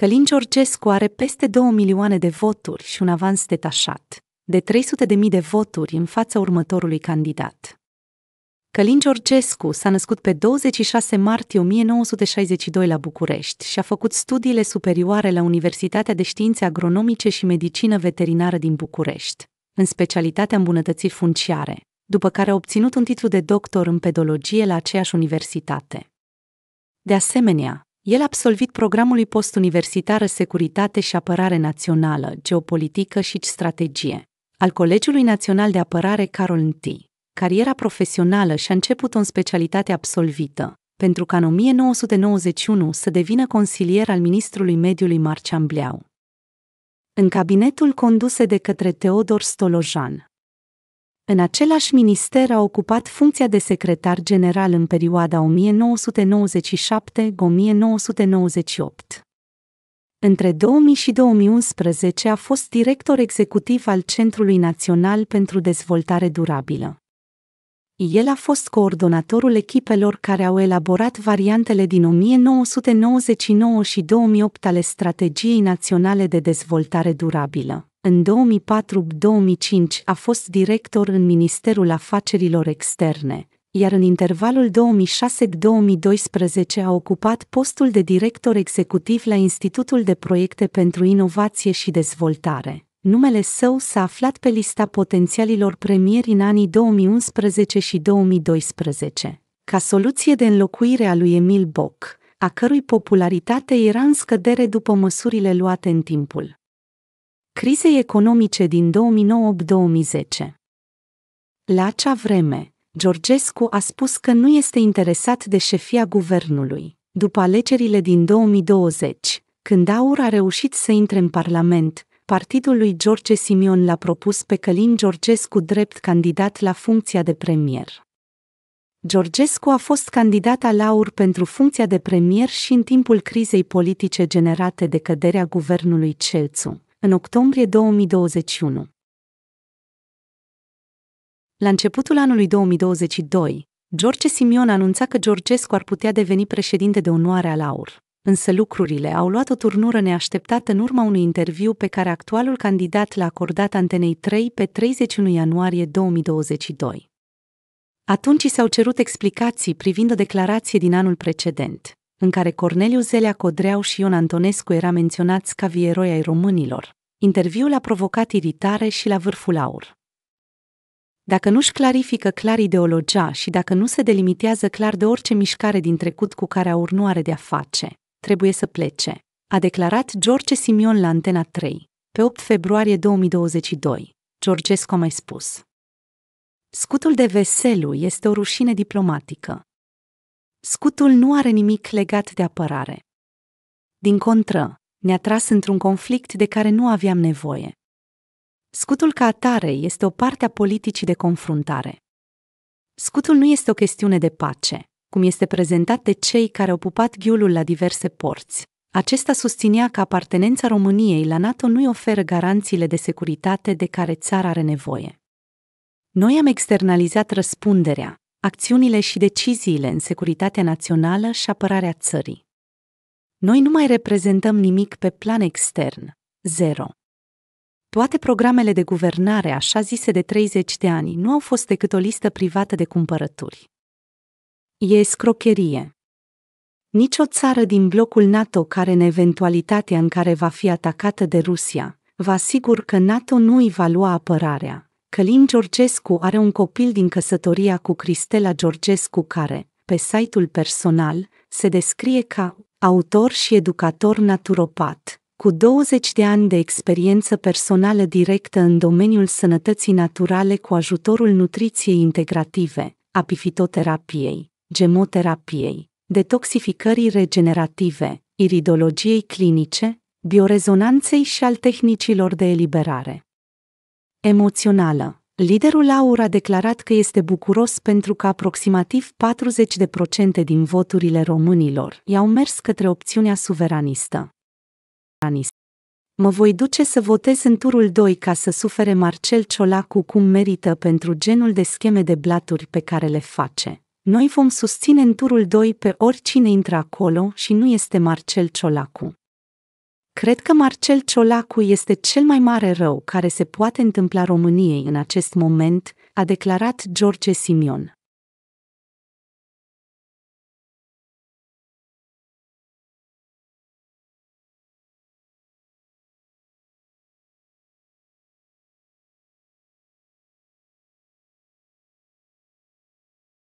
Călin Georgescu are peste 2 milioane de voturi și un avans detașat, de 300.000 de voturi în fața următorului candidat. Călin Georgescu s-a născut pe 26 martie 1962 la București și a făcut studiile superioare la Universitatea de Științe Agronomice și Medicină Veterinară din București, în specialitatea îmbunătățiri funciare, după care a obținut un titlu de doctor în pedologie la aceeași universitate. De asemenea, el a absolvit programului postuniversitar Securitate și Apărare Națională, Geopolitică și Strategie al Colegiului Național de Apărare Carol I. Cariera profesională și-a început-o în specialitate absolvită, pentru ca în 1991 să devină consilier al ministrului mediului Marcian Bleau. În cabinetul conduse de către Teodor Stolojan, în același minister a ocupat funcția de secretar general în perioada 1997-1998. Între 2000 și 2011 a fost director executiv al Centrului Național pentru Dezvoltare Durabilă. El a fost coordonatorul echipelor care au elaborat variantele din 1999 și 2008 ale Strategiei Naționale de Dezvoltare Durabilă în 2004-2005 a fost director în Ministerul Afacerilor Externe, iar în intervalul 2006-2012 a ocupat postul de director executiv la Institutul de Proiecte pentru Inovație și Dezvoltare. Numele său s-a aflat pe lista potențialilor premieri în anii 2011 și 2012. Ca soluție de înlocuire a lui Emil Boc, a cărui popularitate era în scădere după măsurile luate în timpul crizei economice din 2009-2010. La acea vreme, Georgescu a spus că nu este interesat de șefia guvernului. După alegerile din 2020, când Aur a reușit să intre în Parlament, partidul lui George Simion l-a propus pe Călin Georgescu drept candidat la funcția de premier. Georgescu a fost candidat al aur pentru funcția de premier și în timpul crizei politice generate de căderea guvernului Celțu în octombrie 2021. La începutul anului 2022, George Simion anunța că Georgescu ar putea deveni președinte de onoare al AUR, însă lucrurile au luat o turnură neașteptată în urma unui interviu pe care actualul candidat l-a acordat Antenei 3 pe 31 ianuarie 2022. Atunci s-au cerut explicații privind o declarație din anul precedent, în care Corneliu Zelea Codreau și Ion Antonescu era menționați ca vieroi ai românilor. Interviul a provocat iritare și la vârful aur. Dacă nu-și clarifică clar ideologia și dacă nu se delimitează clar de orice mișcare din trecut cu care aur nu are de-a face, trebuie să plece, a declarat George Simion la Antena 3. Pe 8 februarie 2022, Georgescu a mai spus. Scutul de veselu este o rușine diplomatică. Scutul nu are nimic legat de apărare. Din contră, ne-a tras într-un conflict de care nu aveam nevoie. Scutul ca atare este o parte a politicii de confruntare. Scutul nu este o chestiune de pace, cum este prezentat de cei care au pupat ghiulul la diverse porți. Acesta susținea că apartenența României la NATO nu-i oferă garanțiile de securitate de care țara are nevoie. Noi am externalizat răspunderea, acțiunile și deciziile în securitatea națională și apărarea țării. Noi nu mai reprezentăm nimic pe plan extern. Zero. Toate programele de guvernare, așa zise de 30 de ani, nu au fost decât o listă privată de cumpărături. E scrocherie. Nici o țară din blocul NATO care, în eventualitatea în care va fi atacată de Rusia, vă asigur că NATO nu îi va lua apărarea, Călin Georgescu are un copil din căsătoria cu Cristela Georgescu care, pe site-ul personal, se descrie ca autor și educator naturopat. Cu 20 de ani de experiență personală directă în domeniul sănătății naturale cu ajutorul nutriției integrative, apifitoterapiei, gemoterapiei, detoxificării regenerative, iridologiei clinice, biorezonanței și al tehnicilor de eliberare emoțională. Liderul Aur a declarat că este bucuros pentru că aproximativ 40% din voturile românilor i-au mers către opțiunea suveranistă. Mă voi duce să votez în turul 2 ca să sufere Marcel Ciolacu cum merită pentru genul de scheme de blaturi pe care le face. Noi vom susține în turul 2 pe oricine intră acolo și nu este Marcel Ciolacu. Cred că Marcel Ciolacu este cel mai mare rău care se poate întâmpla României în acest moment, a declarat George Simion.